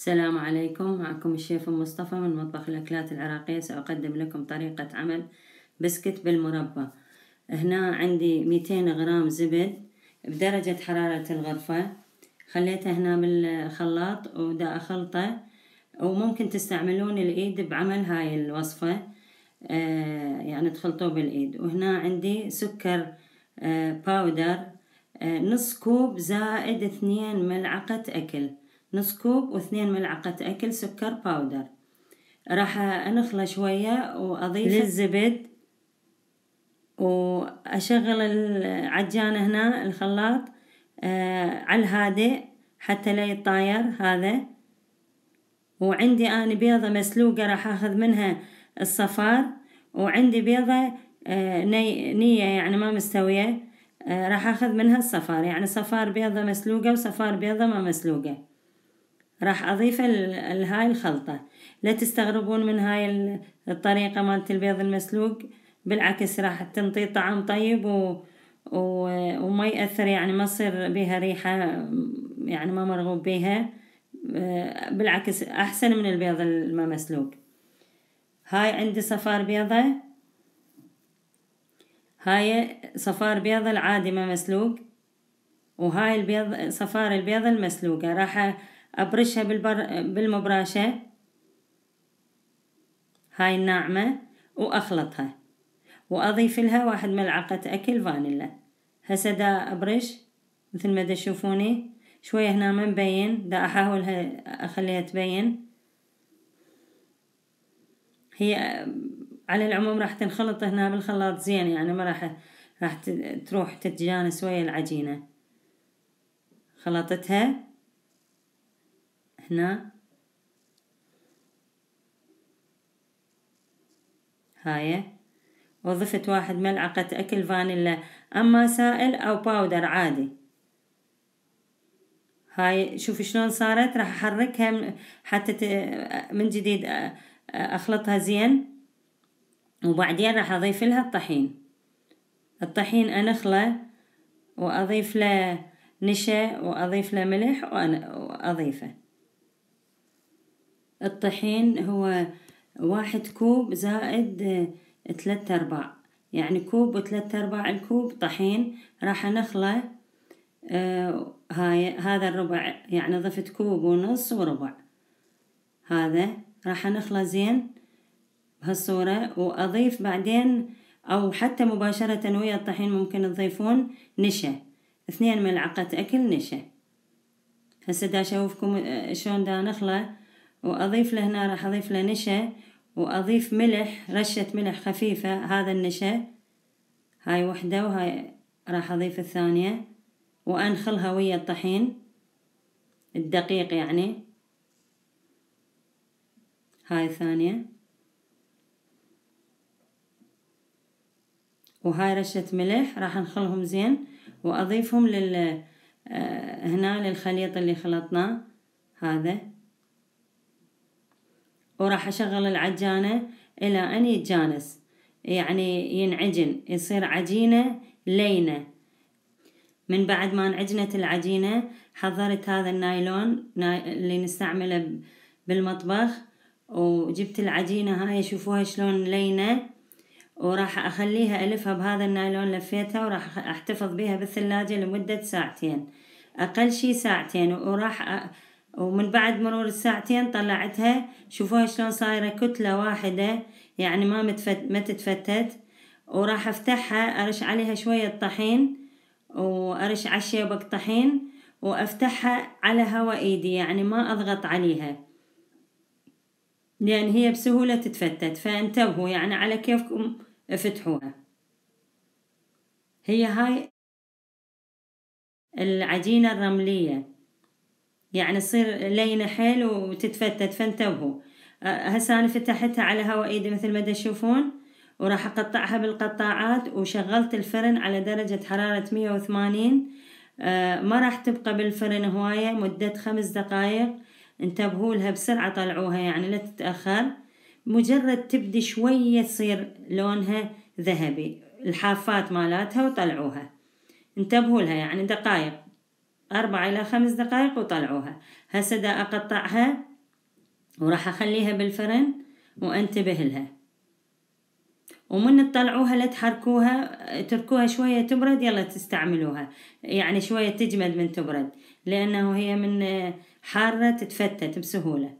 السلام عليكم معكم الشيف مصطفى من مطبخ الأكلات العراقية سأقدم لكم طريقة عمل بسكت بالمربى هنا عندي 200 غرام زبد بدرجة حرارة الغرفة خليته هنا بالخلاط ودا أخلطه وممكن تستعملون الإيد بعمل هاي الوصفة آه يعني تخلطوه بالإيد وهنا عندي سكر آه باودر آه نص كوب زائد اثنين ملعقة أكل نص كوب واثنين ملعقة أكل سكر باودر راح أنخله شوية وأضيف للزبد وأشغل العجانة هنا الخلاط آه على الهادئ حتى لا يتطاير هذا وعندي أنا بيضة مسلوقة راح أخذ منها الصفار وعندي بيضة آه نية ني يعني ما مستوية آه راح أخذ منها الصفار يعني صفار بيضة مسلوقة وصفار بيضة ما مسلوقة راح أضيف لهاي الخلطة لا تستغربون من هاي الطريقة مالت البيض المسلوق بالعكس راح تنطي طعم طيب و... و... وما يأثر يعني ما تصير بيها ريحة يعني ما مرغوب بيها بالعكس أحسن من البيض الما مسلوق هاي عندي صفار بيضة هاي صفار بيضة العادي ما مسلوق وهاي البيض صفار البيضة المسلوقة راح أبرشها بالبر... بالمبراشة هاي الناعمة وأخلطها وأضيف لها واحد ملعقة أكل فانيلا هسه دا أبرش مثل ما دا تشوفوني شوية هنا ما مبين دا أحاول أخليها تبين هي على العموم راح تنخلط هنا بالخلاط زين يعني ما راح راح تروح تتجانس ويا العجينة خلطتها هنا هاي وضفت واحد ملعقة أكل فانيلا أما سائل أو باودر عادي هاي شوف شلون صارت راح أحركها حتى من جديد أخلطها زين وبعدين راح أضيف لها الطحين الطحين أنخله وأضيف له نشا وأضيف له ملح وأضيفه الطحين هو واحد كوب زائد آه، ثلاثة أرباع يعني كوب وثلاثة أرباع الكوب طحين راح أنخله آه هاي هذا الربع يعني ضفت كوب ونص وربع هذا راح أنخله زين بهالصورة وأضيف بعدين أو حتى مباشرة ويا الطحين ممكن تضيفون نشا اثنين ملعقة أكل نشا هسه دا أشوفكم آه، شلون دا نخله وأضيف لهنا راح أضيف له نشا وأضيف ملح رشة ملح خفيفة هذا النشا هاي وحدة وهاي راح أضيف الثانية وأنخلها ويا الطحين الدقيق يعني هاي الثانية وهاي رشة ملح راح نخلهم زين وأضيفهم لل آه، هنا للخليط اللي خلطناه هذا وراح أشغل العجانة إلى أن يتجانس يعني ينعجن يصير عجينة لينة من بعد ما انعجنت العجينة حضرت هذا النايلون اللي نستعمله بالمطبخ وجبت العجينة هاي شوفوها شلون لينة وراح أخليها ألفها بهذا النايلون لفيتها وراح أحتفظ بها بالثلاجة لمدة ساعتين أقل شي ساعتين وراح أ... ومن بعد مرور الساعتين طلعتها شوفوها شلون صايرة كتلة واحدة يعني ما متفت ما تتفتت وراح افتحها ارش عليها شوية طحين وارش عشية الشيبك طحين وافتحها على هوا ايدي يعني ما اضغط عليها لان هي بسهولة تتفتت فانتبهوا يعني على كيفكم افتحوها هي هاي العجينة الرملية يعني تصير لينة حيل وتتفتت فانتبهوا أه، هسه أنا فتحتها على هواء إيدي مثل ما تشوفون وراح أقطعها بالقطاعات وشغلت الفرن على درجة حرارة مية وثمانين أه، ما راح تبقى بالفرن هواية مدة خمس دقايق انتبهوا لها بسرعة طلعوها يعني لا تتأخر مجرد تبدي شوية تصير لونها ذهبي الحافات مالاتها وطلعوها انتبهوا لها يعني دقايق أربع إلى خمس دقايق وطلعوها هسه دا أقطعها وراح أخليها بالفرن وأنتبه لها ومن تطلعوها لا تحركوها تركوها شوية تبرد يلا تستعملوها يعني شوية تجمد من تبرد لأنه هي من حارة تتفتت بسهولة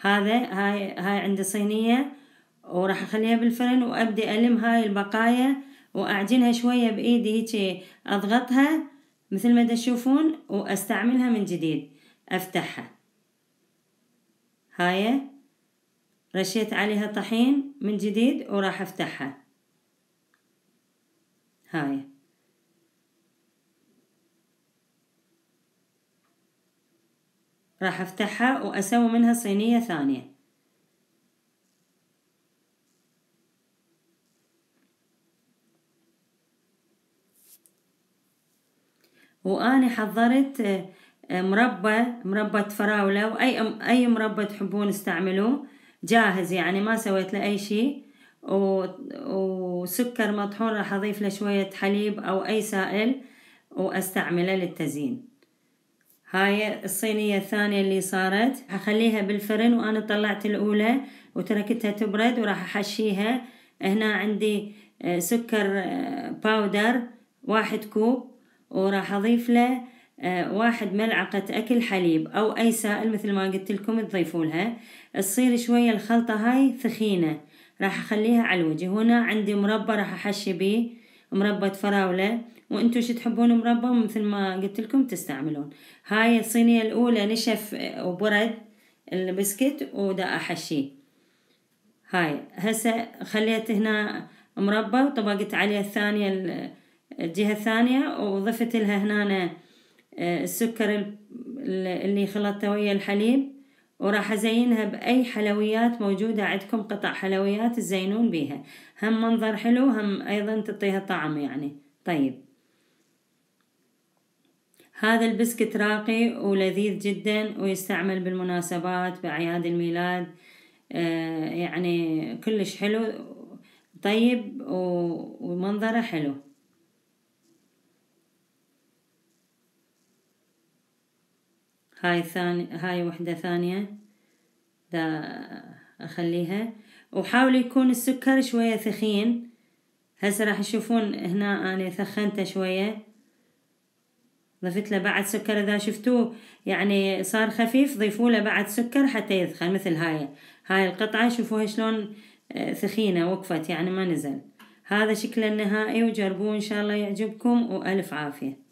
هذا هاي هاي عندي صينية وراح أخليها بالفرن وأبدي ألم هاي البقايا وأعجنها شوية بإيدي هيك أضغطها مثل ما تشوفون واستعملها من جديد افتحها هاي رشيت عليها طحين من جديد وراح افتحها هاي راح افتحها واسوي منها صينية ثانية وأنا حضرت آه، آه، مربى مربى فراولة وأي أي مربى تحبون استعملوه جاهز يعني ما سويت له أي شيء وسكر مطحون راح أضيف له شوية حليب أو أي سائل وأستعمله للتزيين هاي الصينية الثانية اللي صارت هخليها بالفرن وأنا طلعت الأولى وتركتها تبرد وراح أحشيها هنا عندي آه، سكر باودر واحد كوب وراح أضيف له آه، واحد ملعقة أكل حليب أو أي سائل مثل ما قلت لكم لها تصير شوية الخلطة هاي ثخينة راح أخليها على الوجه هنا عندي مربى راح أحشي بيه مربى فراولة وانتو شو تحبون مربى مثل ما قلت لكم تستعملون هاي الصينية الأولى نشف آه، وبرد البسكت ودا أحشيه هاي هسه خليت هنا مربى وطبقت عليه الثانية الجهة الثانية وضفت لها هنا آه، السكر اللي خلطته ويا الحليب وراح أزينها بأي حلويات موجودة عندكم قطع حلويات تزينون بيها هم منظر حلو هم أيضا تعطيها طعم يعني طيب هذا البسكت راقي ولذيذ جدا ويستعمل بالمناسبات بأعياد الميلاد آه، يعني كلش حلو طيب ومنظره حلو هاي ثاني هاي وحدة ثانية دا أخليها وحاول يكون السكر شوية ثخين هسه راح تشوفون هنا أنا ثخنته شوية ضفت له بعد سكر إذا شفتوه يعني صار خفيف ضيفوا له بعد سكر حتى يثخن مثل هاي هاي القطعة شوفوها شلون آه، ثخينة وقفت يعني ما نزل هذا شكله النهائي وجربوه إن شاء الله يعجبكم وألف عافية